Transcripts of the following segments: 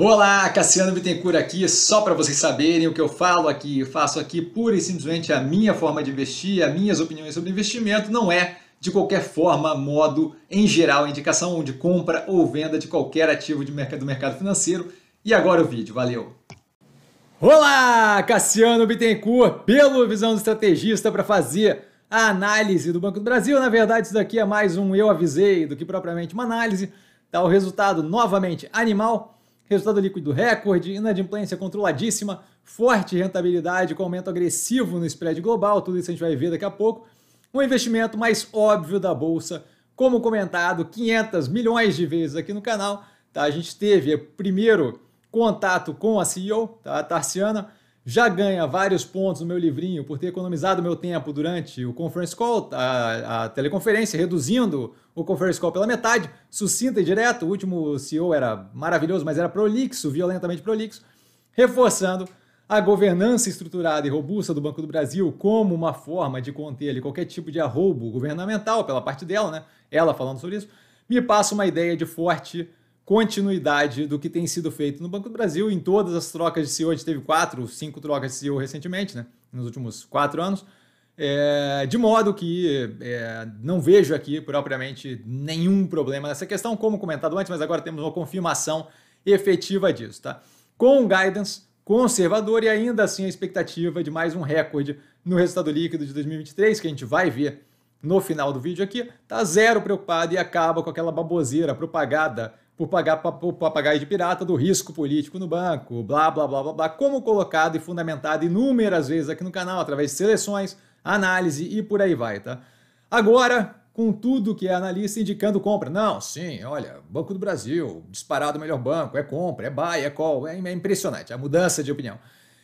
Olá, Cassiano Bittencourt aqui, só para vocês saberem o que eu falo aqui, eu faço aqui pura e simplesmente a minha forma de investir, as minhas opiniões sobre investimento, não é de qualquer forma, modo, em geral, indicação de compra ou venda de qualquer ativo de mercado, do mercado financeiro. E agora o vídeo, valeu! Olá, Cassiano Bittencourt, pelo Visão do Estrategista para fazer a análise do Banco do Brasil. Na verdade, isso daqui é mais um eu avisei do que propriamente uma análise. Tá o resultado novamente animal resultado líquido recorde, inadimplência controladíssima, forte rentabilidade com aumento agressivo no spread global, tudo isso a gente vai ver daqui a pouco. Um investimento mais óbvio da bolsa, como comentado 500 milhões de vezes aqui no canal, tá? A gente teve primeiro contato com a CEO, tá? a Tarciana, já ganha vários pontos no meu livrinho por ter economizado meu tempo durante o conference call, a, a teleconferência, reduzindo o conference call pela metade, sucinta e direto. O último CEO era maravilhoso, mas era prolixo, violentamente prolixo, reforçando a governança estruturada e robusta do Banco do Brasil como uma forma de conter ali, qualquer tipo de arroubo governamental pela parte dela, né? Ela falando sobre isso, me passa uma ideia de forte continuidade do que tem sido feito no Banco do Brasil em todas as trocas de CEO. A gente teve quatro, cinco trocas de CEO recentemente, né? nos últimos quatro anos. É, de modo que é, não vejo aqui propriamente nenhum problema nessa questão, como comentado antes, mas agora temos uma confirmação efetiva disso. Tá? Com guidance conservador e ainda assim a expectativa de mais um recorde no resultado líquido de 2023, que a gente vai ver no final do vídeo aqui, tá zero preocupado e acaba com aquela baboseira propagada por pagar o papagaio de pirata do risco político no banco, blá blá blá blá blá, como colocado e fundamentado inúmeras vezes aqui no canal, através de seleções, análise e por aí vai, tá? Agora, com tudo que é analista indicando compra. Não, sim, olha, Banco do Brasil, disparado o melhor banco, é compra, é buy, é call, é, é impressionante é a mudança de opinião.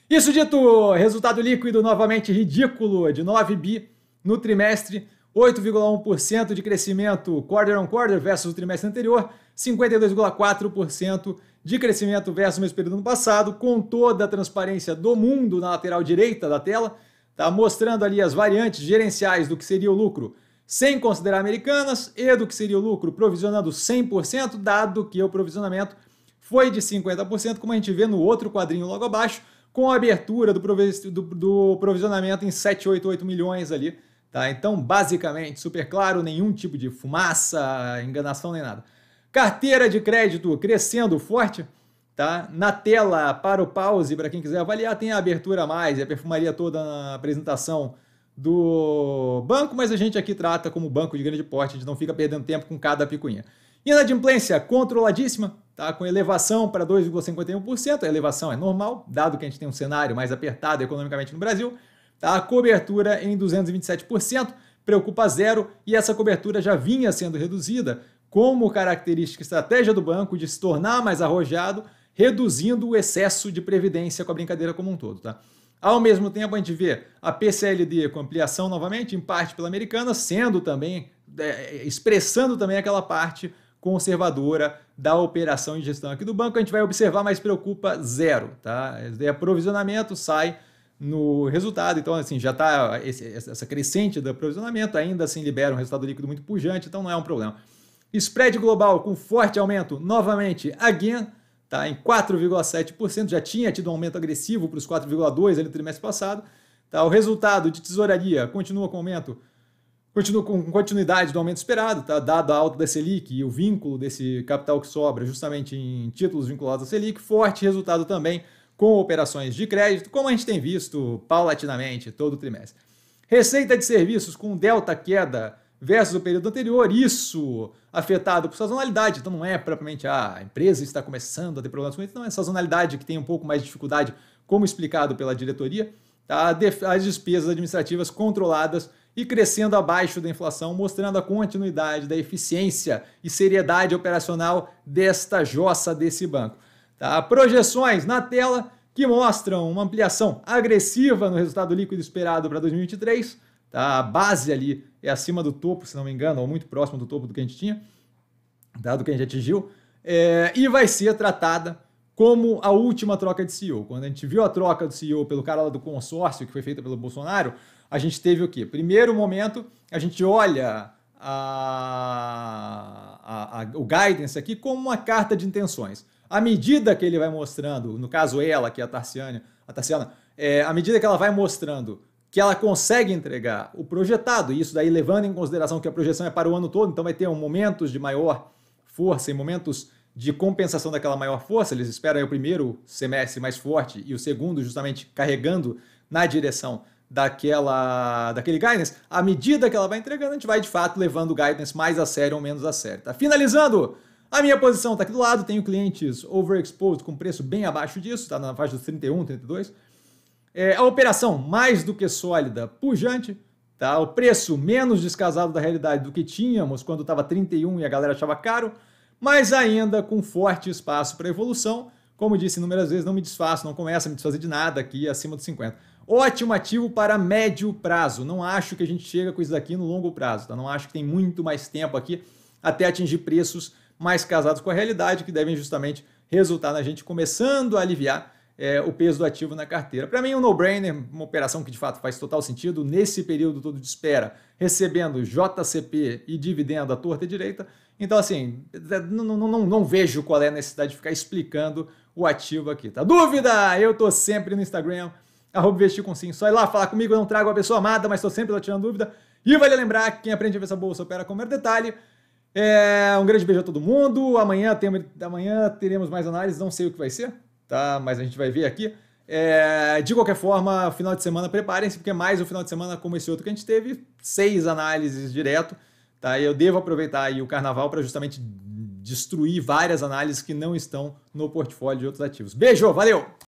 Isso dito, resultado líquido novamente ridículo de 9 bi no trimestre, 8,1% de crescimento quarter on quarter versus o trimestre anterior, 52,4% de crescimento versus o mesmo período do ano passado, com toda a transparência do mundo na lateral direita da tela, tá mostrando ali as variantes gerenciais do que seria o lucro sem considerar americanas e do que seria o lucro provisionando 100%, dado que o provisionamento foi de 50%, como a gente vê no outro quadrinho logo abaixo, com a abertura do, provisionamento em 788 milhões ali, Tá? Então, basicamente, super claro, nenhum tipo de fumaça, enganação nem nada. Carteira de crédito crescendo forte, tá? Na tela para o pause, para quem quiser avaliar, tem a abertura a mais, é a perfumaria toda na apresentação do banco, mas a gente aqui trata como banco de grande porte, a gente não fica perdendo tempo com cada picuinha. Inadimplência controladíssima, tá? com elevação para 2,51%, a elevação é normal, dado que a gente tem um cenário mais apertado economicamente no Brasil, Tá? A cobertura em 227%, preocupa zero, e essa cobertura já vinha sendo reduzida como característica estratégia do banco de se tornar mais arrojado, reduzindo o excesso de previdência com a brincadeira como um todo. Tá? Ao mesmo tempo, a gente vê a PCLD com ampliação novamente, em parte pela americana, sendo também, é, expressando também aquela parte conservadora da operação de gestão aqui do banco. A gente vai observar, mas preocupa zero. Tá? É, é aprovisionamento, sai no resultado. Então, assim, já está essa crescente do aprovisionamento, ainda assim libera um resultado líquido muito pujante, então não é um problema. Spread global com forte aumento, novamente, again, tá em 4,7%, já tinha tido um aumento agressivo para os 4,2% ali no trimestre passado. Tá? O resultado de tesouraria continua com aumento, continua com continuidade do aumento esperado, tá? dado a alta da Selic e o vínculo desse capital que sobra justamente em títulos vinculados à Selic, forte resultado também com operações de crédito, como a gente tem visto paulatinamente todo trimestre. Receita de serviços com delta queda versus o período anterior, isso afetado por sazonalidade. Então não é propriamente ah, a empresa está começando a ter problemas com isso, não é sazonalidade que tem um pouco mais de dificuldade, como explicado pela diretoria. Tá? As despesas administrativas controladas e crescendo abaixo da inflação, mostrando a continuidade da eficiência e seriedade operacional desta jossa desse banco. Tá? Projeções na tela que mostram uma ampliação agressiva no resultado líquido esperado para 2023. Tá? A base ali é acima do topo, se não me engano, ou muito próximo do topo do que a gente tinha, tá? do que a gente atingiu. É, e vai ser tratada como a última troca de CEO. Quando a gente viu a troca do CEO pelo cara lá do consórcio, que foi feita pelo Bolsonaro, a gente teve o quê? Primeiro momento, a gente olha a, a, a, o guidance aqui como uma carta de intenções. À medida que ele vai mostrando, no caso ela, que é a Tarciana, a Tarciana, é, à medida que ela vai mostrando que ela consegue entregar o projetado, e isso daí levando em consideração que a projeção é para o ano todo, então vai ter um momentos de maior força e momentos de compensação daquela maior força, eles esperam o primeiro semestre mais forte e o segundo justamente carregando na direção daquela daquele guidance, à medida que ela vai entregando, a gente vai de fato levando o guidance mais a sério ou menos a sério. Tá finalizando a minha posição está aqui do lado, tenho clientes overexposed com preço bem abaixo disso, está na faixa dos 31, 32. É, a operação mais do que sólida, pujante, tá? O preço menos descasado da realidade do que tínhamos quando estava 31 e a galera achava caro, mas ainda com forte espaço para evolução. Como disse inúmeras vezes, não me desfaço, não começa a me desfazer de nada aqui acima dos 50. Ótimo ativo para médio prazo. Não acho que a gente chega com isso daqui no longo prazo, tá? Não acho que tem muito mais tempo aqui até atingir preços mais casados com a realidade, que devem justamente resultar na gente começando a aliviar é, o peso do ativo na carteira. Para mim, um no-brainer, uma operação que de fato faz total sentido nesse período todo de espera, recebendo JCP e dividendo à torta e direita. Então, assim, não, é, não, não, não vejo qual é a necessidade de ficar explicando o ativo aqui, tá? Dúvida? Eu tô sempre no Instagram, arroba com sim. Só ir lá falar comigo, eu não trago a pessoa amada, mas estou sempre lá tirando dúvida. E vale lembrar que quem aprende a ver essa bolsa opera com o mero detalhe. É, um grande beijo a todo mundo. Amanhã, tem, amanhã teremos mais análises, não sei o que vai ser, tá? Mas a gente vai ver aqui. É, de qualquer forma, final de semana, preparem-se, porque mais um final de semana como esse outro que a gente teve, seis análises direto. Tá? Eu devo aproveitar aí o carnaval para justamente destruir várias análises que não estão no portfólio de outros ativos. Beijo, valeu!